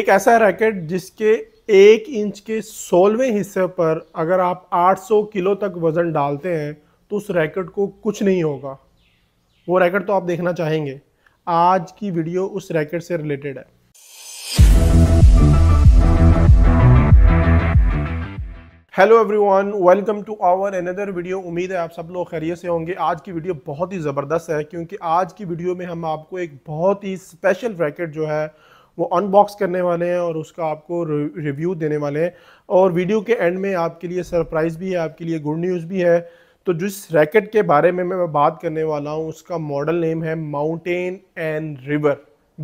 एक ऐसा रैकेट जिसके एक इंच के सोलवें हिस्से पर अगर आप 800 किलो तक वज़न डालते हैं तो उस रैकेट को कुछ नहीं होगा वो रैकेट तो आप देखना चाहेंगे आज की वीडियो उस रैकेट से रिलेटेड है hello everyone welcome to our another video उम्मीद है आप सब लोग खैरियत से होंगे आज की वीडियो बहुत ही ज़बरदस्त है क्योंकि आज की वीडियो में हम आपको एक बहुत ही स्पेशल रैकेट जो है वो अनबॉक्स करने वाले हैं और उसका आपको रिव्यू देने वाले हैं और वीडियो के एंड में आपके लिए सरप्राइज़ भी है आपके लिए गुड न्यूज़ भी है तो जिस रैकेट के बारे में मैं बात करने वाला हूँ उसका मॉडल नेम है माउंटेन एंड रिवर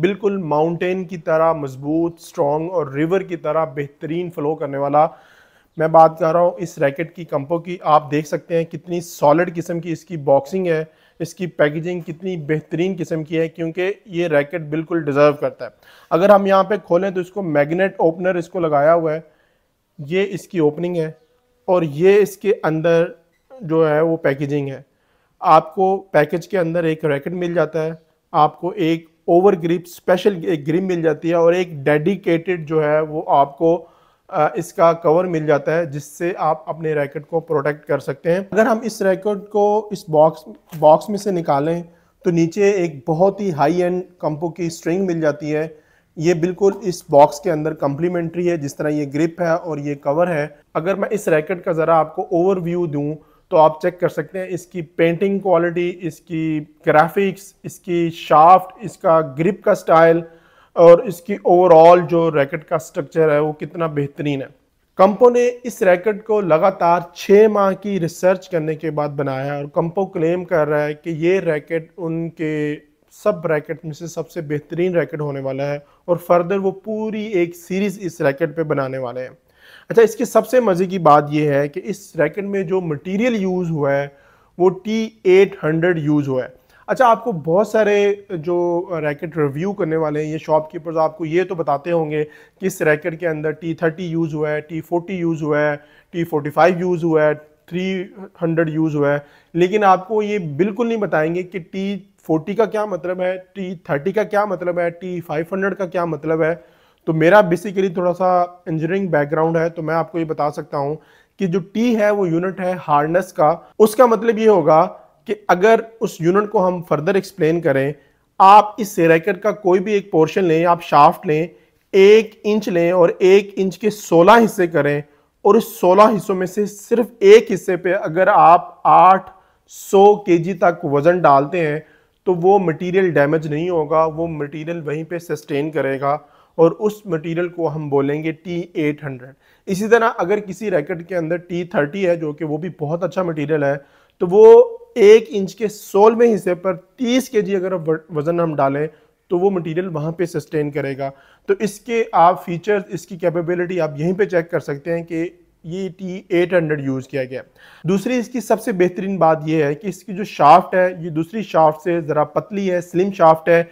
बिल्कुल माउंटेन की तरह मजबूत स्ट्रॉन्ग और रिवर की तरह बेहतरीन फ्लो करने वाला मैं बात कर रहा हूँ इस रैकेट की कंपो की आप देख सकते हैं कितनी सॉलिड किस्म की इसकी बॉक्सिंग है इसकी पैकेजिंग कितनी बेहतरीन किस्म की है क्योंकि ये रैकेट बिल्कुल डिज़र्व करता है अगर हम यहाँ पे खोलें तो इसको मैग्नेट ओपनर इसको लगाया हुआ है ये इसकी ओपनिंग है और ये इसके अंदर जो है वो पैकेजिंग है आपको पैकेज के अंदर एक रैकेट मिल जाता है आपको एक ओवर ग्रिप स्पेशल एक ग्रिप मिल जाती है और एक डेडिकेटेड जो है वो आपको इसका कवर मिल जाता है जिससे आप अपने रैकेट को प्रोटेक्ट कर सकते हैं अगर हम इस रैकेट को इस बॉक्स बॉक्स में से निकालें तो नीचे एक बहुत ही हाई एंड कंपो की स्ट्रिंग मिल जाती है ये बिल्कुल इस बॉक्स के अंदर कम्प्लीमेंट्री है जिस तरह ये ग्रिप है और ये कवर है अगर मैं इस रैकेट का ज़रा आपको ओवरव्यू दूँ तो आप चेक कर सकते हैं इसकी पेंटिंग क्वालिटी इसकी ग्राफिक्स इसकी शाफ्ट इसका ग्रिप का स्टाइल और इसकी ओवरऑल जो रैकेट का स्ट्रक्चर है वो कितना बेहतरीन है कंपो ने इस रैकेट को लगातार छः माह की रिसर्च करने के बाद बनाया और कंपो क्लेम कर रहा है कि ये रैकेट उनके सब रैकेट में से सबसे बेहतरीन रैकेट होने वाला है और फर्दर वो पूरी एक सीरीज़ इस रैकेट पे बनाने वाले हैं अच्छा इसकी सबसे मज़े की बात यह है कि इस रैकेट में जो मटेरियल यूज़ हुआ है वो टी एट हंड्रेड यूज़ हुआ है अच्छा आपको बहुत सारे जो रैकेट रिव्यू करने वाले हैं ये शॉपकीपर्स आपको ये तो बताते होंगे कि इस रैकेट के अंदर टी थर्टी यूज़ हुआ है टी फोर्टी यूज़ हुआ है टी फोर्टी फाइव यूज़ हुआ है थ्री हंड्रेड यूज़ हुआ है लेकिन आपको ये बिल्कुल नहीं बताएंगे कि टी फोर्टी का क्या मतलब है टी थर्टी का क्या मतलब है टी फाइव हंड्रेड का क्या मतलब है तो मेरा बेसिकली थोड़ा सा इंजीनियरिंग बैकग्राउंड है तो मैं आपको ये बता सकता हूँ कि जो टी है वो यूनिट है हार्डनेस का उसका मतलब ये होगा कि अगर उस यूनिट को हम फर्दर एक्सप्लेन करें आप इस रैकेट का कोई भी एक पोर्शन लें आप शाफ्ट लें एक इंच लें और एक इंच के सोलह हिस्से करें और उस सोलह हिस्सों में से सिर्फ एक हिस्से पे अगर आप आठ सौ के जी तक वज़न डालते हैं तो वो मटेरियल डैमेज नहीं होगा वो मटेरियल वहीं पे सस्टेन करेगा और उस मटेरियल को हम बोलेंगे टी एट हंड्रेड इसी तरह अगर किसी रैकेट के अंदर टी थर्टी है जो कि वो भी बहुत अच्छा मटेरियल है तो वो एक इंच के में हिस्से पर 30 के जी अगर वज़न हम डालें तो वो मटेरियल वहाँ पे सस्टेन करेगा तो इसके आप फीचर्स इसकी कैपेबिलिटी आप यहीं पे चेक कर सकते हैं कि ये टी एट हंड्रेड यूज़ किया गया दूसरी इसकी सबसे बेहतरीन बात यह है कि इसकी जो शाफ्ट है ये दूसरी शाफ्ट से ज़रा पतली है स्लिम शाफ्ट है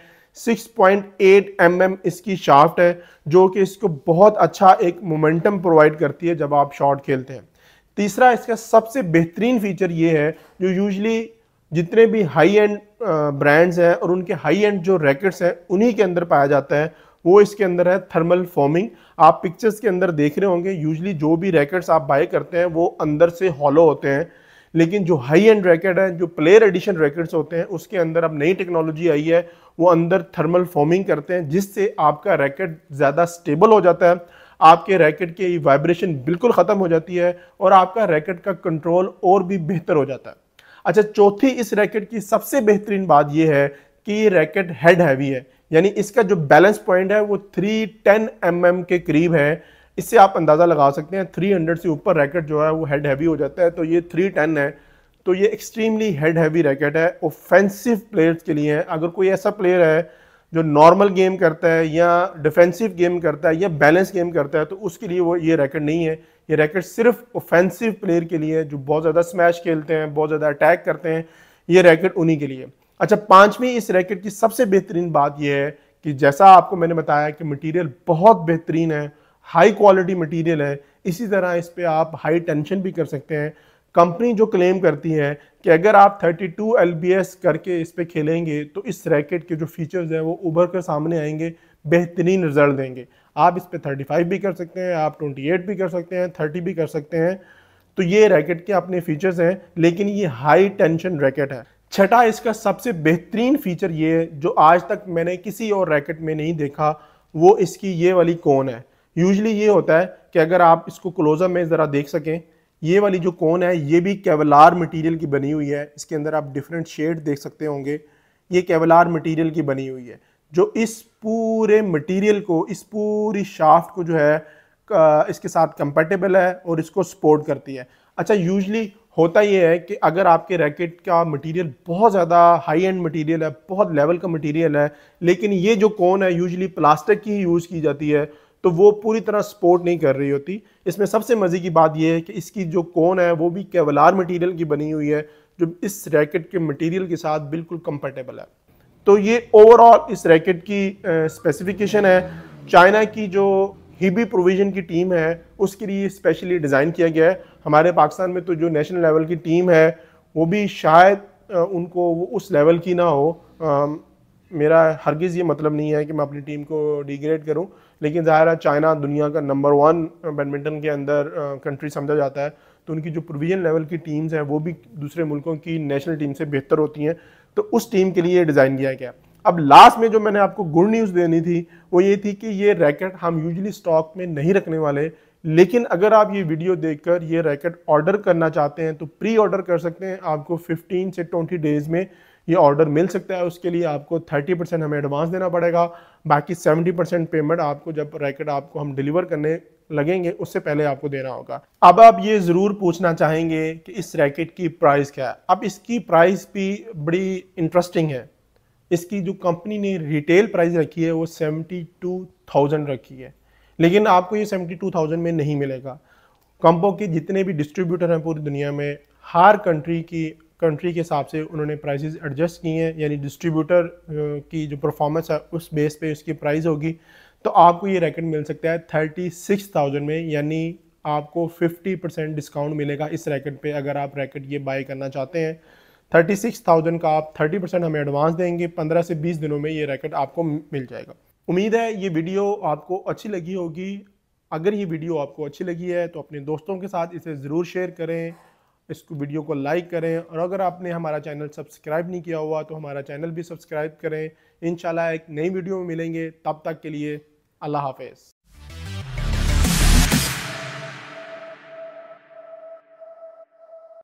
6.8 mm इसकी शाफ्ट है जो कि इसको बहुत अच्छा एक मोमेंटम प्रोवाइड करती है जब आप शॉट खेलते हैं तीसरा इसका सबसे बेहतरीन फीचर ये है जो यूजली जितने भी हाई एंड ब्रांड्स हैं और उनके हाई एंड जो रैकेट्स हैं उन्हीं के अंदर पाया जाता है वो इसके अंदर है थर्मल फॉर्मिंग आप पिक्चर्स के अंदर देख रहे होंगे यूजली जो भी रैकेट्स आप बाय करते हैं वो अंदर से हॉलो होते हैं लेकिन जो हाई एंड रैकेट है जो प्लेयर एडिशन रैकेट्स होते हैं उसके अंदर अब नई टेक्नोलॉजी आई है वो अंदर थर्मल फॉर्मिंग करते हैं जिससे आपका रैकेट ज़्यादा स्टेबल हो जाता है आपके रैकेट की वाइब्रेशन बिल्कुल ख़त्म हो जाती है और आपका रैकेट का कंट्रोल और भी बेहतर हो जाता है अच्छा चौथी इस रैकेट की सबसे बेहतरीन बात यह है कि ये रैकेट हेड हैवी है यानी इसका जो बैलेंस पॉइंट है वो थ्री टेन mm के करीब है इससे आप अंदाज़ा लगा सकते हैं 300 से ऊपर रैकेट जो है वो हेड हैवी हो जाता है तो ये 310 है तो ये एक्सट्रीमली हेड हैवी रैकेट है ऑफेंसिव प्लेयर्स के लिए है अगर कोई ऐसा प्लेयर है जो नॉर्मल गेम करता है या डिफेंसिव गेम करता है या बैलेंस गेम करता है तो उसके लिए वो ये रैकेट नहीं है ये रैकेट सिर्फ ऑफेंसिव प्लेयर के लिए है जो बहुत ज़्यादा स्मैश खेलते हैं बहुत ज़्यादा अटैक करते हैं ये रैकेट उन्हीं के लिए अच्छा पाँचवीं इस रैकेट की सबसे बेहतरीन बात यह है कि जैसा आपको मैंने बताया कि मटीरियल बहुत बेहतरीन है हाई क्वालिटी मटीरियल है इसी तरह इस पर आप हाई टेंशन भी कर सकते हैं कंपनी जो क्लेम करती है कि अगर आप 32 टू करके इस पर खेलेंगे तो इस रैकेट के जो फीचर्स हैं वो उभर कर सामने आएंगे बेहतरीन रिजल्ट देंगे आप इस पर 35 भी कर सकते हैं आप 28 भी कर सकते हैं 30 भी कर सकते हैं तो ये रैकेट के अपने फीचर्स हैं लेकिन ये हाई टेंशन रैकेट है छठा इसका सबसे बेहतरीन फीचर ये है जो आज तक मैंने किसी और रैकेट में नहीं देखा वो इसकी ये वाली कौन है यूजली ये होता है कि अगर आप इसको क्लोजअप में ज़रा देख सकें ये वाली जो कोन है ये भी केवलार मटेरियल की बनी हुई है इसके अंदर आप डिफरेंट शेड देख सकते होंगे ये केवलार मटेरियल की बनी हुई है जो इस पूरे मटेरियल को इस पूरी शाफ्ट को जो है इसके साथ कंपेटेबल है और इसको सपोर्ट करती है अच्छा यूजली होता ये है कि अगर आपके रैकेट का मटेरियल बहुत ज़्यादा हाई एंड मटेरियल है बहुत लेवल का मटेरियल है लेकिन ये जो कोन है यूजली प्लास्टिक की यूज़ की जाती है तो वो पूरी तरह सपोर्ट नहीं कर रही होती इसमें सबसे मज़े की बात यह है कि इसकी जो कोन है वो भी केवलार मटेरियल की बनी हुई है जो इस रैकेट के मटेरियल के साथ बिल्कुल कंफर्टेबल है तो ये ओवरऑल इस रैकेट की स्पेसिफिकेशन है चाइना की जो हिबी प्रोविजन की टीम है उसके लिए स्पेशली डिज़ाइन किया गया है हमारे पाकिस्तान में तो जो नेशनल लेवल की टीम है वो भी शायद उनको वो उस लेवल की ना हो आ, मेरा हरगिज़ ये मतलब नहीं है कि मैं अपनी टीम को डिग्रेड करूं लेकिन ज़ाहिर है चाइना दुनिया का नंबर वन बैडमिंटन के अंदर कंट्री समझा जाता है तो उनकी जो प्रोविजन लेवल की टीम्स हैं वो भी दूसरे मुल्कों की नेशनल टीम से बेहतर होती हैं तो उस टीम के लिए डिज़ाइन किया गया अब लास्ट में जो मैंने आपको गुड न्यूज़ देनी थी वो ये थी कि ये रैकेट हम यूजली स्टॉक में नहीं रखने वाले लेकिन अगर आप ये वीडियो देखकर ये रैकेट ऑर्डर करना चाहते हैं तो प्री ऑर्डर कर सकते हैं आपको 15 से 20 डेज़ में ये ऑर्डर मिल सकता है उसके लिए आपको 30 परसेंट हमें एडवांस देना पड़ेगा बाकी 70 परसेंट पेमेंट आपको जब रैकेट आपको हम डिलीवर करने लगेंगे उससे पहले आपको देना होगा अब आप ये ज़रूर पूछना चाहेंगे कि इस रैकेट की प्राइस क्या है अब इसकी प्राइस भी बड़ी इंटरेस्टिंग है इसकी जो कंपनी ने रिटेल प्राइस रखी है वो सेवेंटी टू थाउजेंड रखी है लेकिन आपको ये सेवेंटी टू थाउजेंड में नहीं मिलेगा कंपो के जितने भी डिस्ट्रीब्यूटर हैं पूरी दुनिया में हर कंट्री की कंट्री के हिसाब से उन्होंने प्राइसेस एडजस्ट किए हैं यानी डिस्ट्रीब्यूटर की जो परफॉर्मेंस है उस बेस पे उसकी प्राइस होगी तो आपको ये रैकेट मिल सकता है थर्टी सिक्स थाउजेंड में यानी आपको फिफ्टी परसेंट डिस्काउंट मिलेगा इस रैकेट पे अगर आप रैकेट ये बाई करना चाहते हैं थर्टी सिक्स थाउजेंड का आप थर्टी परसेंट हमें एडवांस देंगे पंद्रह से बीस दिनों में ये रैकेट आपको मिल जाएगा उम्मीद है ये वीडियो आपको अच्छी लगी होगी अगर ये वीडियो आपको अच्छी लगी है तो अपने दोस्तों के साथ इसे ज़रूर शेयर करें इस वीडियो को लाइक करें और अगर आपने हमारा चैनल सब्सक्राइब नहीं किया हुआ तो हमारा चैनल भी सब्सक्राइब करें इन एक नई वीडियो में मिलेंगे तब तक के लिए अल्लाह हाफिज़